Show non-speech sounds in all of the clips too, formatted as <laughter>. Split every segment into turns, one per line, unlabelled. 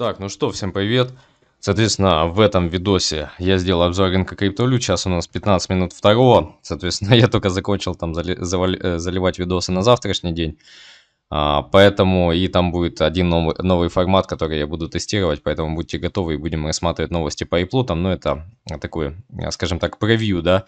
Так, ну что, всем привет. Соответственно, в этом видосе я сделал обзор рынка криптовалют. Сейчас у нас 15 минут второго. Соответственно, <laughs> я только закончил там зали э, заливать видосы на завтрашний день. А, поэтому и там будет один новый, новый формат, который я буду тестировать. Поэтому будьте готовы и будем рассматривать новости по Apple. Там, ну, это такой, э, скажем так, превью, да.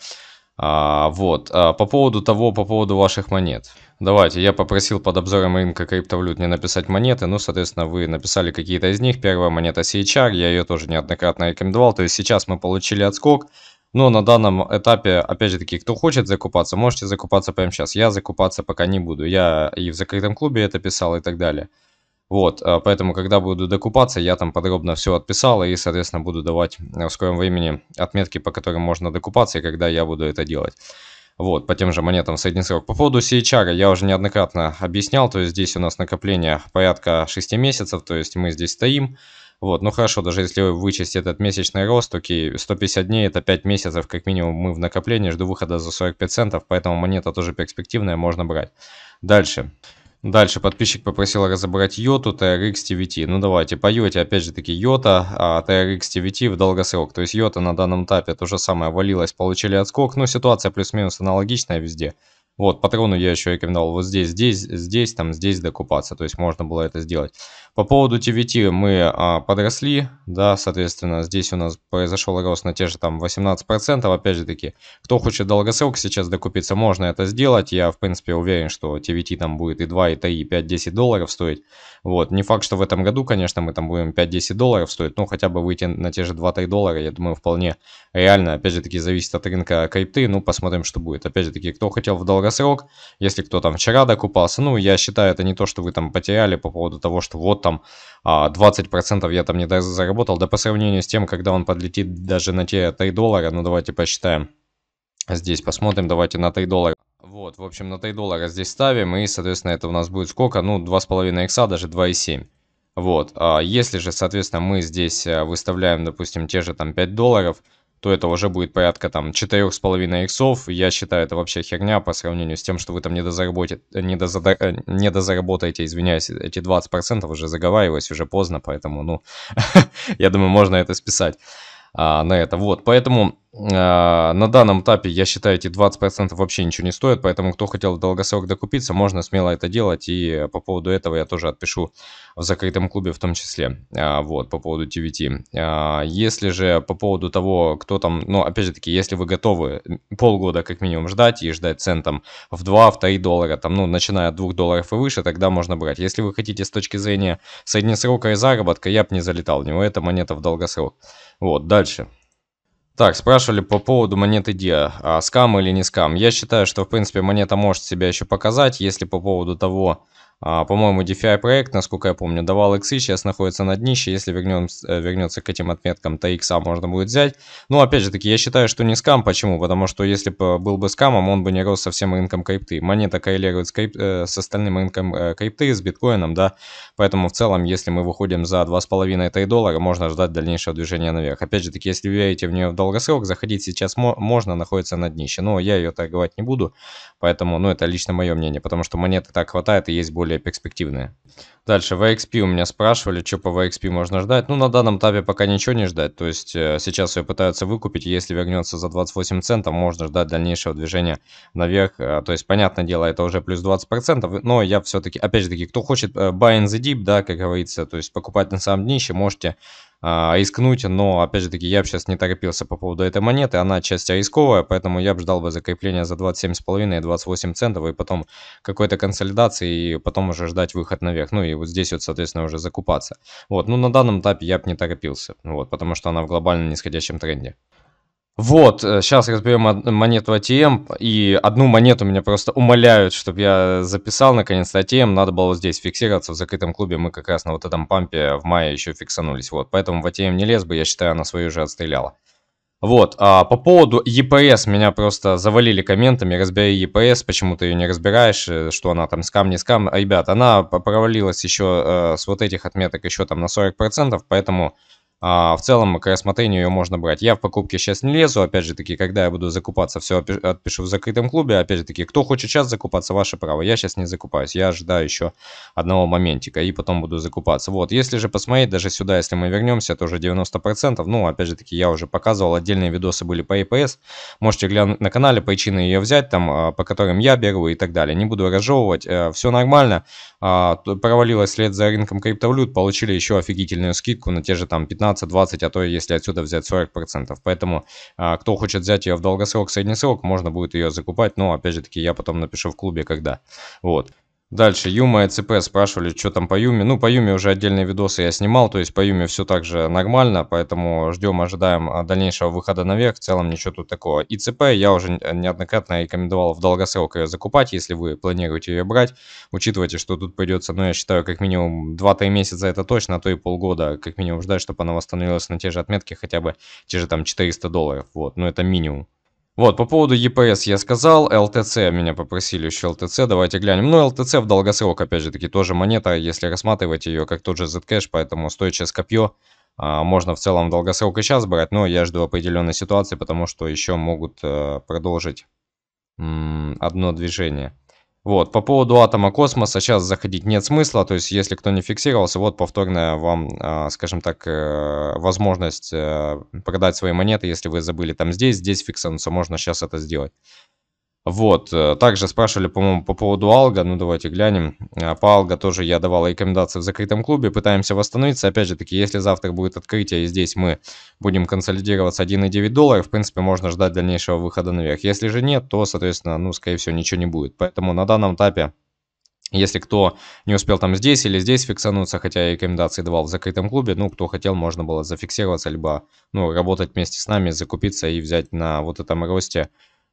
А, вот. А, по поводу того, по поводу ваших монет. Давайте, я попросил под обзором рынка криптовалют не написать монеты, ну, соответственно, вы написали какие-то из них. Первая монета CHR, я ее тоже неоднократно рекомендовал, то есть сейчас мы получили отскок, но на данном этапе, опять же таки, кто хочет закупаться, можете закупаться прямо сейчас. Я закупаться пока не буду, я и в закрытом клубе это писал и так далее. Вот, э, поэтому, когда буду докупаться, я там подробно все отписал и, соответственно, буду давать в скором времени отметки, по которым можно докупаться и когда я буду это делать. Вот, по тем же монетам средний срок. По поводу CHR я уже неоднократно объяснял, то есть здесь у нас накопление порядка 6 месяцев, то есть мы здесь стоим. Вот, ну хорошо, даже если вычесть этот месячный рост, окей, 150 дней это 5 месяцев, как минимум мы в накоплении, жду выхода за 45 центов, поэтому монета тоже перспективная, можно брать. Дальше. Дальше подписчик попросил разобрать йоту TRX TVT. Ну давайте, по йоте, опять же таки, йота а TRX TVT в долгосрок. То есть йота на данном этапе то же самое валилась, получили отскок. Но ну, ситуация плюс-минус аналогичная везде. Вот, патрону я еще рекомендовал вот здесь, здесь, здесь, там, здесь докупаться. То есть можно было это сделать. По поводу TVT мы а, подросли, да, соответственно, здесь у нас произошел рост на те же там 18%, опять же таки, кто хочет долгосрок сейчас докупиться, можно это сделать, я в принципе уверен, что TVT там будет и 2, и 3, и 5, 10 долларов стоить, вот, не факт, что в этом году, конечно, мы там будем 5-10 долларов стоить, но хотя бы выйти на те же 2-3 доллара, я думаю, вполне реально, опять же таки, зависит от рынка крипты, ну, посмотрим, что будет, опять же таки, кто хотел в долгосрок, если кто там вчера докупался, ну, я считаю, это не то, что вы там потеряли по поводу того, что вот там 20% а, я там не заработал. Да по сравнению с тем, когда он подлетит даже на те 3 доллара, ну давайте посчитаем. Здесь посмотрим, давайте на 3 доллара. Вот, в общем, на 3 доллара здесь ставим, и, соответственно, это у нас будет сколько? Ну, 2,5 икса, даже 2,7. Вот, а если же, соответственно, мы здесь э, выставляем, допустим, те же там 5 долларов, то это уже будет порядка там 4,5 иксов. Я считаю, это вообще херня по сравнению с тем, что вы там не недозада, э, недозаработаете, извиняюсь, эти 20% уже заговариваюсь, уже поздно, поэтому, ну, <laughs> я думаю, можно это списать а, на это. Вот, поэтому а, на данном этапе, я считаю, эти 20% вообще ничего не стоят, поэтому кто хотел долгосрок докупиться, можно смело это делать, и по поводу этого я тоже отпишу в закрытом клубе в том числе, а, вот, по поводу TVT. А, если же по поводу того, кто там, ну, опять же таки, если вы готовы полгода как минимум ждать и ждать цен там в 2, в 3 доллара, там, ну, начиная от 2 долларов и выше, тогда можно брать. Если вы хотите с точки зрения среднесрока и заработка, я бы не залетал в него, это монета в долгосрок. Вот, дальше. Дальше. Так, спрашивали по поводу монеты Диа, а, скам или не скам. Я считаю, что в принципе монета может себя еще показать, если по поводу того, а, по-моему, DeFi проект, насколько я помню, давал иксы, сейчас находится на днище. Если вернем, э, вернется к этим отметкам, то икса можно будет взять. Но ну, опять же таки, я считаю, что не скам. Почему? Потому что если бы э, был бы скамом, он бы не рос со всем рынком крипты. Монета коррелирует с, крип... Э, с остальным рынком крипты, с биткоином, да. Поэтому в целом, если мы выходим за 2,5-3 доллара, можно ждать дальнейшего движения наверх. Опять же таки, если вы верите в нее в долгосрок, заходить сейчас можно, находится на днище. Но я ее торговать не буду, поэтому, ну, это лично мое мнение, потому что монеты так хватает и есть более более перспективные. Дальше, VXP у меня спрашивали, что по VXP можно ждать. Ну, на данном этапе пока ничего не ждать. То есть э, сейчас ее пытаются выкупить. Если вернется за 28 центов, можно ждать дальнейшего движения наверх. Э, то есть, понятное дело, это уже плюс 20%. Но я все-таки, опять же таки, кто хочет э, buy in the deep, да, как говорится, то есть покупать на самом днище, можете а, рискнуть, но, опять же таки, я бы сейчас не торопился по поводу этой монеты, она часть рисковая, поэтому я бы ждал бы закрепления за 27,5 и 28 центов, и потом какой-то консолидации, и потом уже ждать выход наверх, ну и вот здесь вот, соответственно, уже закупаться. Вот, ну на данном этапе я бы не торопился, вот, потому что она в глобально нисходящем тренде. Вот, сейчас э, разберем монету ATM, а и одну монету меня просто умоляют, чтобы я записал наконец-то а ATM, надо было здесь фиксироваться в закрытом клубе, мы как раз на вот этом пампе в мае еще фиксанулись, вот, поэтому в ATM а не лез бы, я считаю, она свою же отстреляла. Вот, а по поводу EPS меня просто завалили комментами, разбери EPS, почему ты ее не разбираешь, э, что она там скам, не скам. Ребят, она провалилась еще э, с вот этих отметок еще там на 40%, поэтому а, в целом, к рассмотрению ее можно брать. Я в покупке сейчас не лезу. Опять же таки, когда я буду закупаться, все отпишу в закрытом клубе. Опять же таки, кто хочет сейчас закупаться, ваше право. Я сейчас не закупаюсь. Я ожидаю еще одного моментика и потом буду закупаться. Вот, если же посмотреть, даже сюда, если мы вернемся, тоже 90%. Ну, опять же таки, я уже показывал. Отдельные видосы были по EPS. А Можете глянуть на канале, причины ее взять, там, а, по которым я беру и так далее. Не буду разжевывать. Э, все нормально. Провалилось след за рынком криптовалют. Получили еще офигительную скидку на те же там 15 15, 20, а то если отсюда взять 40%. Поэтому, а, кто хочет взять ее в долгосрок, среднесрок, можно будет ее закупать. Но, опять же таки, я потом напишу в клубе, когда. Вот. Дальше, Юма и ЦП спрашивали, что там по Юме. Ну, по Юме уже отдельные видосы я снимал, то есть по Юме все так же нормально, поэтому ждем, ожидаем а, дальнейшего выхода наверх, в целом ничего тут такого. И ЦП я уже неоднократно рекомендовал в долгосрок ее закупать, если вы планируете ее брать. Учитывайте, что тут придется, ну, я считаю, как минимум 2-3 месяца это точно, а то и полгода, как минимум ждать, чтобы она восстановилась на те же отметки, хотя бы те же там 400 долларов, вот, ну это минимум. Вот, по поводу EPS я сказал, LTC меня попросили еще LTC, давайте глянем. Ну, LTC в долгосрок, опять же таки, тоже монета, если рассматривать ее как тот же Zcash, поэтому устойчивое копье а, можно в целом в долгосрок и сейчас брать, но я жду определенной ситуации, потому что еще могут а, продолжить м, одно движение. Вот, по поводу атома космоса сейчас заходить нет смысла, то есть если кто не фиксировался, вот повторная вам, а, скажем так, э, возможность э, продать свои монеты, если вы забыли там здесь, здесь фиксануться, можно сейчас это сделать. Вот, э, также спрашивали, по-моему, по поводу Алга, ну давайте глянем. Э, по Алга тоже я давал рекомендации в закрытом клубе, пытаемся восстановиться. Опять же таки, если завтра будет открытие и здесь мы будем консолидироваться 1,9 доллара, в принципе, можно ждать дальнейшего выхода наверх. Если же нет, то, соответственно, ну, скорее всего, ничего не будет. Поэтому на данном этапе если кто не успел там здесь или здесь фиксануться, хотя я рекомендации давал в закрытом клубе, ну, кто хотел, можно было зафиксироваться, либо, ну, работать вместе с нами, закупиться и взять на вот этом росте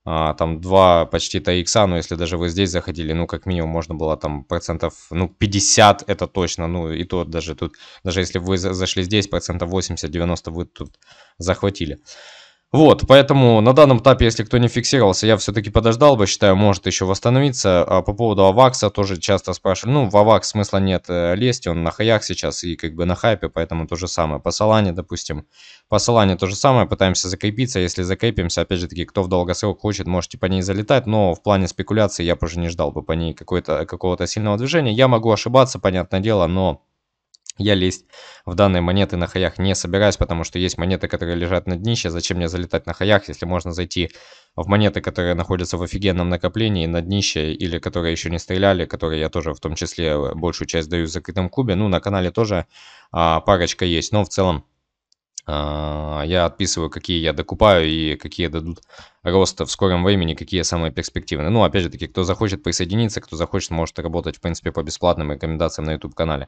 а, там 2 почти то но если даже вы здесь заходили, ну, как минимум, можно было там процентов, ну, 50 это точно, ну, и то даже тут, даже если вы зашли здесь, процентов 80-90 вы тут захватили. Вот, поэтому на данном этапе, если кто не фиксировался, я все-таки подождал бы, считаю, может еще восстановиться. А по поводу Авакса тоже часто спрашивали. Ну, в Авакс смысла нет э, лезть, он на хаях сейчас и как бы на хайпе, поэтому то же самое. По Солане, допустим, по Солане то же самое, пытаемся закрепиться. Если закрепимся, опять же таки, кто в долгосрок хочет, можете по ней залетать, но в плане спекуляции я уже не ждал бы по ней какого-то сильного движения. Я могу ошибаться, понятное дело, но... Я лезть в данные монеты на хаях не собираюсь, потому что есть монеты, которые лежат на днище. Зачем мне залетать на хаях, если можно зайти в монеты, которые находятся в офигенном накоплении на днище, или которые еще не стреляли, которые я тоже в том числе э, большую часть даю в закрытом кубе. Ну, на канале тоже а, парочка есть, но в целом а, я отписываю, какие я докупаю и какие дадут рост в скором времени, какие самые перспективные. Ну, опять же таки, кто захочет присоединиться, кто захочет, может работать, в принципе, по бесплатным рекомендациям на YouTube-канале.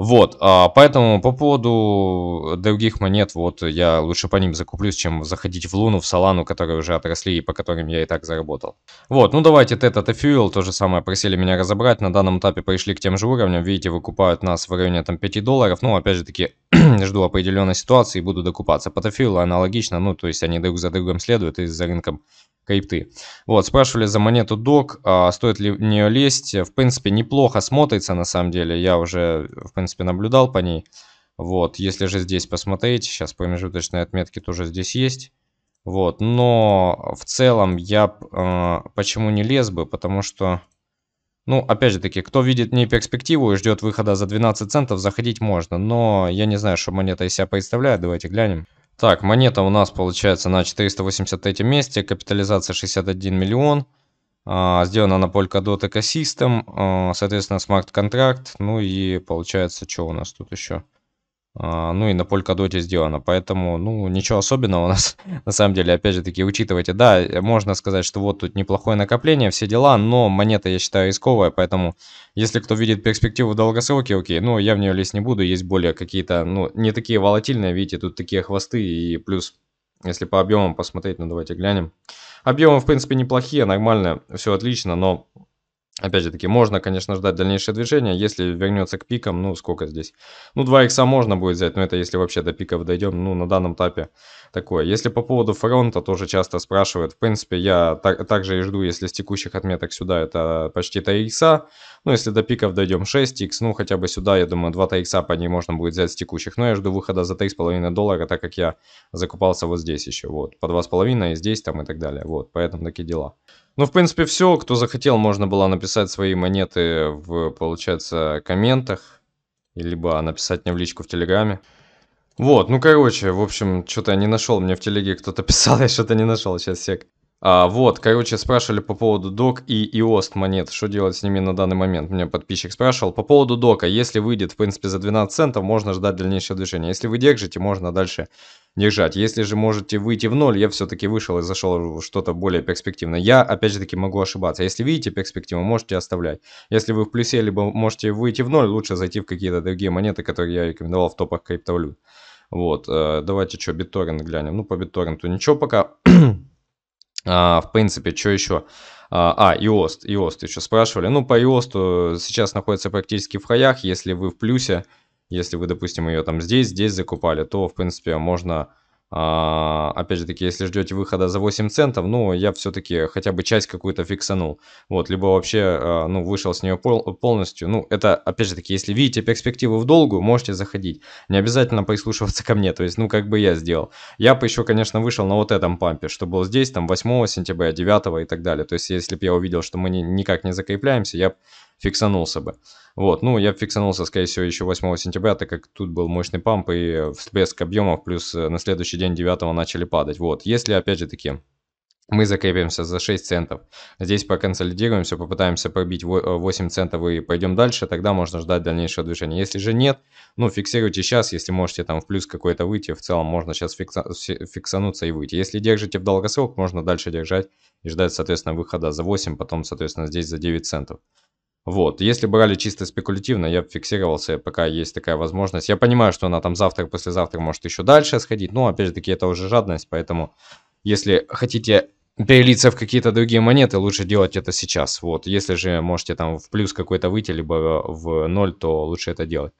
Вот, а, поэтому по поводу других монет, вот я лучше по ним закуплюсь, чем заходить в Луну, в Солану, которые уже отросли и по которым я и так заработал. Вот, ну давайте Тета Fuel, то же самое, просили меня разобрать, на данном этапе пришли к тем же уровням, видите, выкупают нас в районе там 5 долларов, ну опять же таки, <clears throat> жду определенной ситуации и буду докупаться. По Тефюилу аналогично, ну то есть они друг за другом следуют и за рынком крипты. Вот, спрашивали за монету Dog а стоит ли в нее лезть. В принципе, неплохо смотрится на самом деле. Я уже, в принципе, наблюдал по ней. Вот, если же здесь посмотреть, сейчас промежуточные отметки тоже здесь есть. Вот, но в целом я э, почему не лез бы, потому что, ну, опять же таки, кто видит не перспективу и ждет выхода за 12 центов, заходить можно, но я не знаю, что монета из себя представляет, давайте глянем. Так, монета у нас получается на 483 месте, капитализация 61 миллион. А, сделана на Polkadot Ecosystem, а, соответственно, смарт-контракт. Ну и получается, что у нас тут еще? А, ну и на Polkadot сделано. Поэтому, ну, ничего особенного у нас, <laughs> на самом деле, опять же таки, учитывайте, да, можно сказать, что вот тут неплохое накопление, все дела, но монета, я считаю, исковая, поэтому, если кто видит перспективу долгосроки, окей, ну, я в нее лезть не буду, есть более какие-то, ну, не такие волатильные, видите, тут такие хвосты и плюс, если по объемам посмотреть, ну, давайте глянем. Объемы, в принципе, неплохие, нормально, все отлично, но Опять же таки, можно, конечно, ждать дальнейшее движение, если вернется к пикам, ну, сколько здесь? Ну, 2 икса можно будет взять, но это если вообще до пиков дойдем, ну, на данном этапе такое. Если по поводу фронта, тоже часто спрашивают, в принципе, я так, также и жду, если с текущих отметок сюда это почти 3 икса, ну, если до пиков дойдем 6 икс, ну, хотя бы сюда, я думаю, 2 икса по ней можно будет взять с текущих, но я жду выхода за 3,5 доллара, так как я закупался вот здесь еще, вот, по 2,5 и здесь там и так далее, вот, поэтому такие дела. Ну, в принципе, все. Кто захотел, можно было написать свои монеты в, получается, комментах. Либо написать мне в личку в Телеграме. Вот, ну, короче, в общем, что-то я не нашел. Мне в Телеге кто-то <laughs> писал, я что-то не нашел. Сейчас сек. А, вот, короче, спрашивали по поводу док и иост монет, что делать с ними на данный момент. Меня подписчик спрашивал. По поводу дока, если выйдет, в принципе, за 12 центов, можно ждать дальнейшего движения. Если вы держите, можно дальше держать. Если же можете выйти в ноль, я все-таки вышел и зашел в что-то более перспективное. Я, опять же таки, могу ошибаться. Если видите перспективу, можете оставлять. Если вы в плюсе, либо можете выйти в ноль, лучше зайти в какие-то другие монеты, которые я рекомендовал в топах криптовалют. Вот, э, давайте что, BitTorrent глянем. Ну, по BitTorrent ничего пока. <clears throat> а, в принципе, что еще? А, а, ИОСТ, ИОСТ еще спрашивали. Ну, по ИОСТу э, сейчас находится практически в хаях. Если вы в плюсе, если вы, допустим, ее там здесь, здесь закупали, то, в принципе, можно... А, опять же таки, если ждете выхода за 8 центов, ну, я все-таки хотя бы часть какую-то фиксанул. Вот, либо вообще, а, ну, вышел с нее пол полностью. Ну, это, опять же таки, если видите перспективу в долгую, можете заходить. Не обязательно прислушиваться ко мне, то есть, ну, как бы я сделал. Я бы еще, конечно, вышел на вот этом пампе, что был здесь, там, 8 сентября, 9 и так далее. То есть, если бы я увидел, что мы ни никак не закрепляемся, я фиксанулся бы. Вот, ну, я фиксанулся, скорее всего, еще 8 сентября, так как тут был мощный памп и э, всплеск объемов, плюс э, на следующий день 9 начали падать. Вот, если, опять же таки, мы закрепимся за 6 центов. Здесь поконсолидируемся, попытаемся пробить 8 э, центов и пойдем дальше, тогда можно ждать дальнейшего движения. Если же нет, ну фиксируйте сейчас, если можете там в плюс какой-то выйти, в целом можно сейчас фикса фиксануться и выйти. Если держите в долгосрок, можно дальше держать и ждать, соответственно, выхода за 8, потом, соответственно, здесь за 9 центов. Вот, если брали чисто спекулятивно, я фиксировался, пока есть такая возможность. Я понимаю, что она там завтра, послезавтра может еще дальше сходить, но опять-таки же, это уже жадность, поэтому если хотите перелиться в какие-то другие монеты, лучше делать это сейчас. Вот, если же можете там в плюс какой-то выйти, либо э, в ноль, то лучше это делать.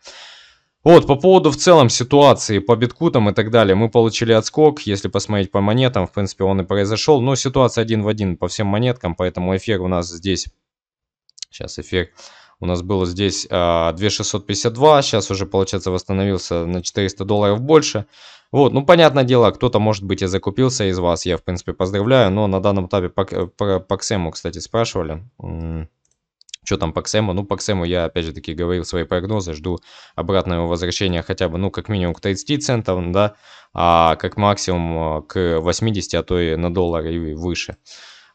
Вот, по поводу в целом ситуации по битку там и так далее, мы получили отскок, если посмотреть по монетам, в принципе, он и произошел, но ситуация один в один по всем монеткам, поэтому эфир у нас здесь Сейчас эффект. У нас было здесь а, 2652, сейчас уже, получается, восстановился на 400 долларов больше. Вот, ну, понятное дело, кто-то, может быть, и закупился из вас, я, в принципе, поздравляю, но на данном этапе по, по, кстати, спрашивали. Что там по XEMU? Ну, по XEMU я, опять же таки, говорил свои прогнозы, жду обратного возвращения хотя бы, ну, как минимум к 30 центам, да, а как максимум а, к 80, а то и на доллар и выше.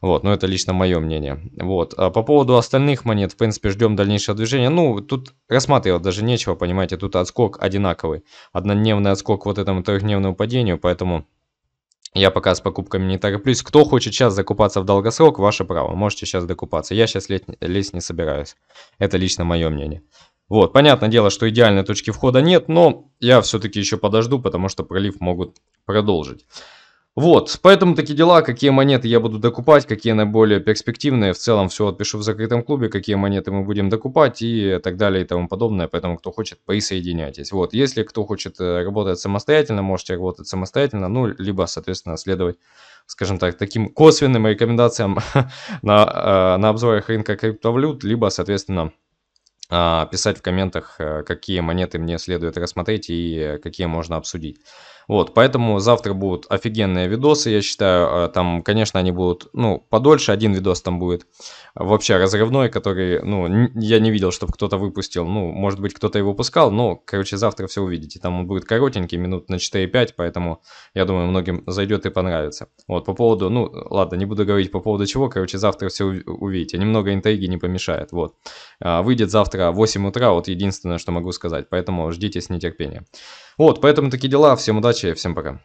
Вот, но это лично мое мнение. Вот, а по поводу остальных монет, в принципе, ждем дальнейшего движения. Ну, тут рассматривать даже нечего, понимаете, тут отскок одинаковый. Однодневный отскок вот этому трехдневному падению, поэтому... Я пока с покупками не тороплюсь. Кто хочет сейчас закупаться в долгосрок, ваше право. Можете сейчас докупаться. Я сейчас лезть, лезть не собираюсь. Это лично мое мнение. Вот, понятное дело, что идеальной точки входа нет, но я все-таки еще подожду, потому что пролив могут продолжить. Вот, поэтому такие дела, какие монеты я буду докупать, какие наиболее перспективные. В целом все отпишу в закрытом клубе, какие монеты мы будем докупать и так далее и тому подобное. Поэтому, кто хочет, присоединяйтесь. Вот, если кто хочет э, работать самостоятельно, можете работать самостоятельно, ну, либо, соответственно, следовать, скажем так, таким косвенным рекомендациям <laughs> на, э, на обзорах рынка криптовалют, либо, соответственно, а, писать в комментах, э, какие монеты мне следует рассмотреть и какие можно обсудить. Вот, поэтому завтра будут офигенные видосы, я считаю. А, там, конечно, они будут, ну, подольше. Один видос там будет а, вообще разрывной, который, ну, я не видел, чтобы кто-то выпустил. Ну, может быть, кто-то и выпускал, но, короче, завтра все увидите. Там он будет коротенький, минут на 4-5, поэтому, я думаю, многим зайдет и понравится. Вот, по поводу, ну, ладно, не буду говорить по поводу чего, короче, завтра все увидите. Немного интриги не помешает, вот. А, выйдет завтра в 8 утра, вот единственное, что могу сказать, поэтому ждите с нетерпением. Вот, поэтому такие дела. Всем удачи, всем пока.